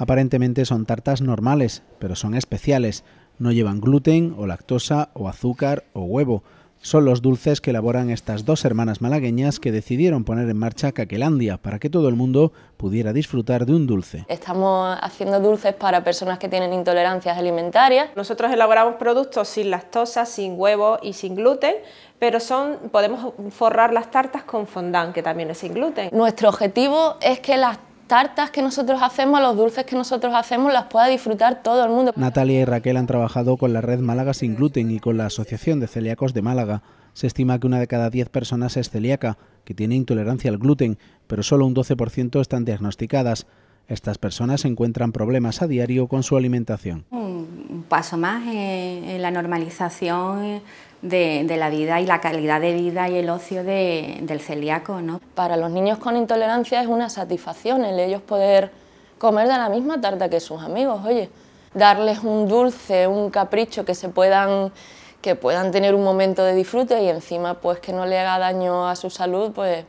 Aparentemente son tartas normales, pero son especiales. No llevan gluten o lactosa o azúcar o huevo. Son los dulces que elaboran estas dos hermanas malagueñas que decidieron poner en marcha Caquelandia para que todo el mundo pudiera disfrutar de un dulce. Estamos haciendo dulces para personas que tienen intolerancias alimentarias. Nosotros elaboramos productos sin lactosa, sin huevo y sin gluten, pero son podemos forrar las tartas con fondant, que también es sin gluten. Nuestro objetivo es que las tartas que nosotros hacemos, los dulces que nosotros hacemos, las pueda disfrutar todo el mundo. Natalia y Raquel han trabajado con la red Málaga Sin Gluten y con la Asociación de Celíacos de Málaga. Se estima que una de cada 10 personas es celíaca, que tiene intolerancia al gluten, pero solo un 12% están diagnosticadas. Estas personas encuentran problemas a diario con su alimentación. Un paso más en la normalización de, la vida y la calidad de vida y el ocio del celíaco. ¿no? Para los niños con intolerancia es una satisfacción el ellos poder comer de la misma tarta que sus amigos, oye, darles un dulce, un capricho que se puedan que puedan tener un momento de disfrute y encima pues que no le haga daño a su salud, pues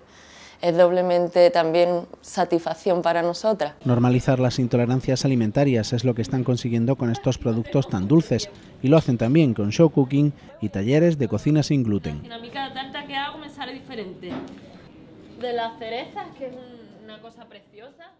es doblemente también satisfacción para nosotras. Normalizar las intolerancias alimentarias es lo que están consiguiendo con estos productos tan dulces y lo hacen también con show cooking y talleres de cocina sin gluten. A mí cada tarta que hago me sale diferente. De las cerezas, que es una cosa preciosa.